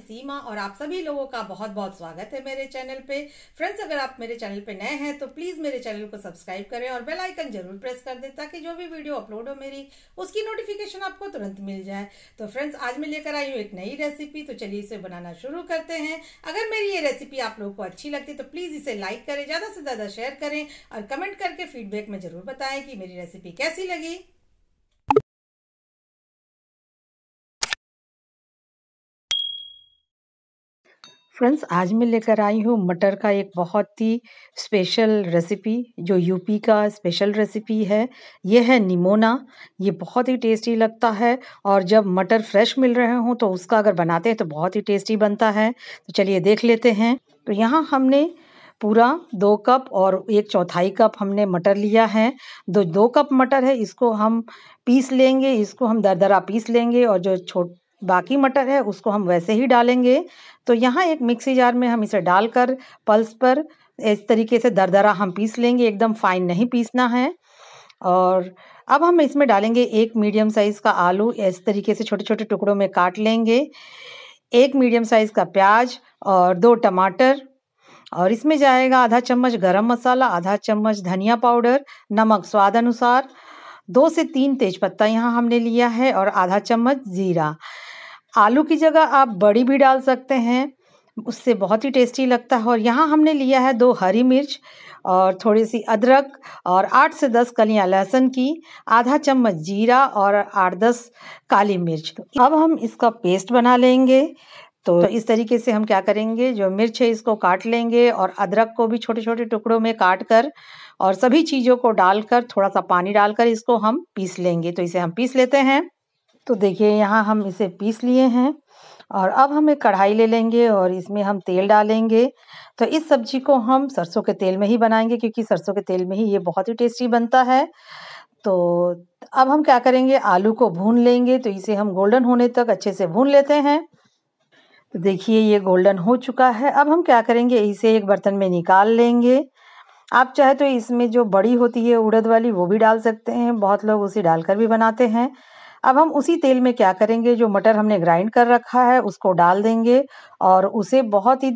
सीमा और आप सभी लोगों का बहुत बहुत स्वागत है मेरे चैनल पे फ्रेंड्स अगर आप मेरे चैनल पे नए हैं तो प्लीज़ मेरे चैनल को सब्सक्राइब करें और बेल आइकन जरूर प्रेस कर दें ताकि जो भी वीडियो अपलोड हो मेरी उसकी नोटिफिकेशन आपको तुरंत मिल जाए तो फ्रेंड्स आज मैं लेकर आई हूँ एक नई रेसिपी तो चलिए इसे बनाना शुरू करते हैं अगर मेरी ये रेसिपी आप लोगों को अच्छी लगती तो प्लीज़ इसे लाइक करें ज़्यादा से ज़्यादा शेयर करें और कमेंट करके फीडबैक में ज़रूर बताएं कि मेरी रेसिपी कैसी लगी फ्रेंड्स आज मैं लेकर आई हूँ मटर का एक बहुत ही स्पेशल रेसिपी जो यूपी का स्पेशल रेसिपी है ये है निमोना ये बहुत ही टेस्टी लगता है और जब मटर फ्रेश मिल रहे हों तो उसका अगर बनाते हैं तो बहुत ही टेस्टी बनता है तो चलिए देख लेते हैं तो यहाँ हमने पूरा दो कप और एक चौथाई कप हमने मटर लिया है दो दो कप मटर है इसको हम पीस लेंगे इसको हम दरदरा पीस लेंगे और जो छोट बाकी मटर है उसको हम वैसे ही डालेंगे तो यहाँ एक मिक्सी जार में हम इसे डालकर पल्स पर इस तरीके से दरदरा हम पीस लेंगे एकदम फाइन नहीं पीसना है और अब हम इसमें डालेंगे एक मीडियम साइज़ का आलू इस तरीके से छोटे छोटे टुकड़ों में काट लेंगे एक मीडियम साइज़ का प्याज और दो टमाटर और इसमें जाएगा आधा चम्मच गरम मसाला आधा चम्मच धनिया पाउडर नमक स्वाद अनुसार दो से तीन तेज़पत्ता यहाँ हमने लिया है और आधा चम्मच ज़ीरा आलू की जगह आप बड़ी भी डाल सकते हैं उससे बहुत ही टेस्टी लगता है और यहाँ हमने लिया है दो हरी मिर्च और थोड़ी सी अदरक और आठ से दस कलियाँ लहसुन की आधा चम्मच जीरा और आठ दस काली मिर्च अब हम इसका पेस्ट बना लेंगे तो इस तरीके से हम क्या करेंगे जो मिर्च है इसको काट लेंगे और अदरक को भी छोटे छोटे टुकड़ों में काट कर और सभी चीज़ों को डालकर थोड़ा सा पानी डालकर इसको हम पीस लेंगे तो इसे हम पीस लेते हैं तो देखिए यहाँ हम इसे पीस लिए हैं और अब हम एक कढ़ाई ले लेंगे और इसमें हम तेल डालेंगे तो इस सब्जी को हम सरसों के तेल में ही बनाएंगे क्योंकि सरसों के तेल में ही ये बहुत ही टेस्टी बनता है तो अब हम क्या करेंगे आलू को भून लेंगे तो इसे हम गोल्डन होने तक अच्छे से भून लेते हैं तो देखिए ये गोल्डन हो चुका है अब हम क्या करेंगे इसे एक बर्तन में निकाल लेंगे आप चाहे तो इसमें जो बड़ी होती है उड़द वाली वो भी डाल सकते हैं बहुत लोग उसे डालकर भी बनाते हैं अब हम उसी तेल में क्या करेंगे जो मटर हमने ग्राइंड कर रखा है उसको डाल देंगे और उसे बहुत ही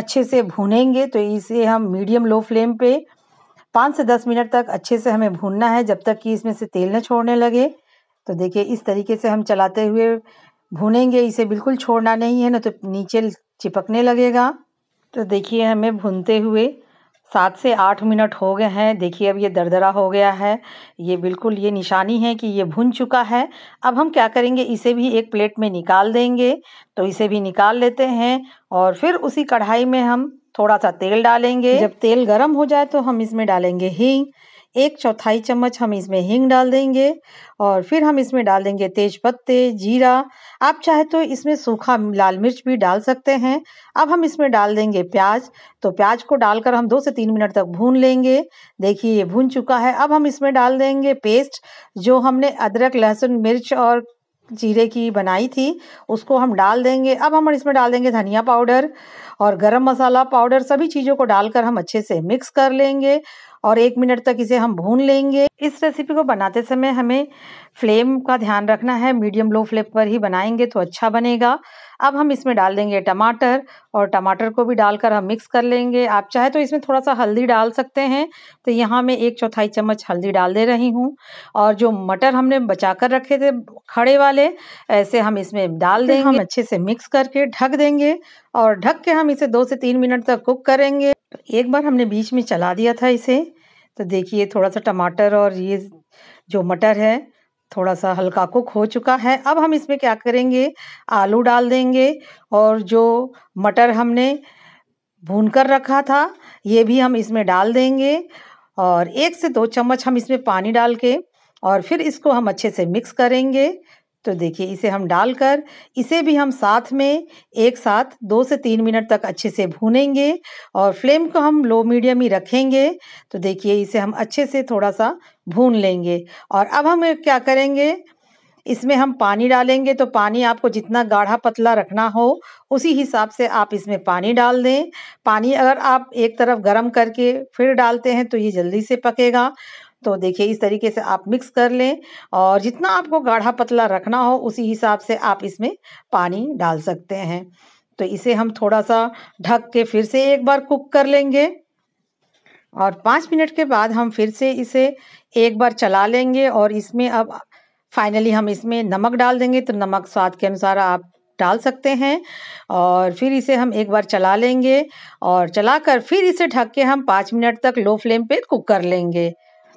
अच्छे से भूनेंगे तो इसे हम मीडियम लो फ्लेम पे पाँच से दस मिनट तक अच्छे से हमें भूनना है जब तक कि इसमें से तेल न छोड़ने लगे तो देखिए इस तरीके से हम चलाते हुए भूनेंगे इसे बिल्कुल छोड़ना नहीं है ना तो नीचे चिपकने लगेगा तो देखिए हमें भूनते हुए सात से आठ मिनट हो गए हैं देखिए अब ये दरदरा हो गया है ये बिल्कुल ये निशानी है कि ये भुन चुका है अब हम क्या करेंगे इसे भी एक प्लेट में निकाल देंगे तो इसे भी निकाल लेते हैं और फिर उसी कढ़ाई में हम थोड़ा सा तेल डालेंगे जब तेल गर्म हो जाए तो हम इसमें डालेंगे हींग एक चौथाई चम्मच हम इसमें हींग डाल देंगे और फिर हम इसमें डाल देंगे तेज पत्ते जीरा आप चाहे तो इसमें सूखा लाल मिर्च भी डाल सकते हैं अब हम इसमें डाल देंगे प्याज तो प्याज को डालकर हम दो से तीन मिनट तक भून लेंगे देखिए ये भून चुका है अब हम इसमें डाल देंगे पेस्ट जो हमने अदरक लहसुन मिर्च और जीरे की बनाई थी उसको हम डाल देंगे अब हम इसमें डाल देंगे धनिया पाउडर और गरम मसाला पाउडर सभी चीज़ों को डालकर हम अच्छे से मिक्स कर लेंगे और एक मिनट तक इसे हम भून लेंगे इस रेसिपी को बनाते समय हमें फ्लेम का ध्यान रखना है मीडियम लो फ्लेम पर ही बनाएंगे तो अच्छा बनेगा अब हम इसमें डाल देंगे टमाटर और टमाटर को भी डालकर हम मिक्स कर लेंगे आप चाहे तो इसमें थोड़ा सा हल्दी डाल सकते हैं तो यहाँ मैं एक चौथाई चम्मच हल्दी डाल दे रही हूँ और जो मटर हमने बचा कर रखे थे खड़े वाले ऐसे हम इसमें डाल देंगे हम अच्छे से मिक्स करके ढक देंगे और ढक के हम इसे दो से तीन मिनट तक कुक करेंगे एक बार हमने बीच में चला दिया था इसे तो देखिए थोड़ा सा टमाटर और ये जो मटर है थोड़ा सा हल्का कुक हो चुका है अब हम इसमें क्या करेंगे आलू डाल देंगे और जो मटर हमने भून कर रखा था ये भी हम इसमें डाल देंगे और एक से दो चम्मच हम इसमें पानी डाल के और फिर इसको हम अच्छे से मिक्स करेंगे तो देखिए इसे हम डालकर इसे भी हम साथ में एक साथ दो से तीन मिनट तक अच्छे से भूनेंगे और फ्लेम को हम लो मीडियम ही रखेंगे तो देखिए इसे हम अच्छे से थोड़ा सा भून लेंगे और अब हम क्या करेंगे इसमें हम पानी डालेंगे तो पानी आपको जितना गाढ़ा पतला रखना हो उसी हिसाब से आप इसमें पानी डाल दें पानी अगर आप एक तरफ गर्म करके फिर डालते हैं तो ये जल्दी से पकेगा तो देखिए इस तरीके से आप मिक्स कर लें और जितना आपको गाढ़ा पतला रखना हो उसी हिसाब से आप इसमें पानी डाल सकते हैं तो इसे हम थोड़ा सा ढक के फिर से एक बार कुक कर लेंगे और पाँच मिनट के बाद हम फिर से इसे एक बार चला लेंगे और इसमें अब फाइनली हम इसमें नमक डाल देंगे तो नमक स्वाद के अनुसार आप डाल सकते हैं और फिर इसे हम एक बार चला लेंगे और चलाकर फिर इसे ढक के हम पाँच मिनट तक लो फ्लेम पे कुक कर लेंगे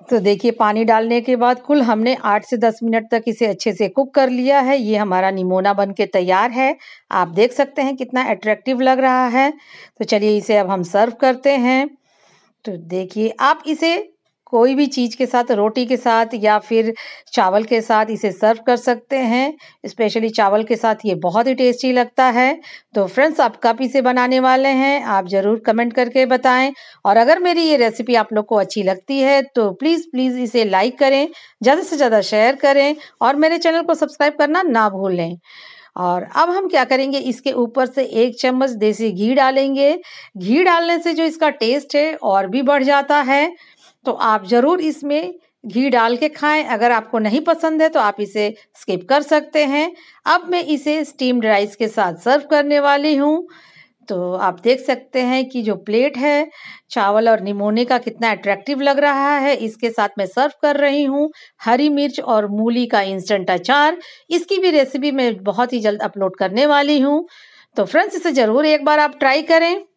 तो देखिए पानी डालने के बाद कुल हमने आठ से दस मिनट तक इसे अच्छे से कुक कर लिया है ये हमारा निमोना बन के तैयार है आप देख सकते हैं कितना अट्रैक्टिव लग रहा है तो चलिए इसे अब हम सर्व करते हैं तो देखिए आप इसे कोई भी चीज़ के साथ रोटी के साथ या फिर चावल के साथ इसे सर्व कर सकते हैं स्पेशली चावल के साथ ये बहुत ही टेस्टी लगता है तो फ्रेंड्स आप कब इसे बनाने वाले हैं आप ज़रूर कमेंट करके बताएं और अगर मेरी ये रेसिपी आप लोग को अच्छी लगती है तो प्लीज़ प्लीज़ इसे लाइक करें ज़्यादा से ज़्यादा शेयर करें और मेरे चैनल को सब्सक्राइब करना ना भूलें और अब हम क्या करेंगे इसके ऊपर से एक चम्मच देसी घी डालेंगे घी डालने से जो इसका टेस्ट है और भी बढ़ जाता है तो आप ज़रूर इसमें घी डाल के खाएं अगर आपको नहीं पसंद है तो आप इसे स्किप कर सकते हैं अब मैं इसे स्टीम्ड राइस के साथ सर्व करने वाली हूँ तो आप देख सकते हैं कि जो प्लेट है चावल और निमोने का कितना अट्रैक्टिव लग रहा है इसके साथ मैं सर्व कर रही हूँ हरी मिर्च और मूली का इंस्टेंट अचार इसकी भी रेसिपी मैं बहुत ही जल्द अपलोड करने वाली हूँ तो फ्रेंड्स इसे ज़रूर एक बार आप ट्राई करें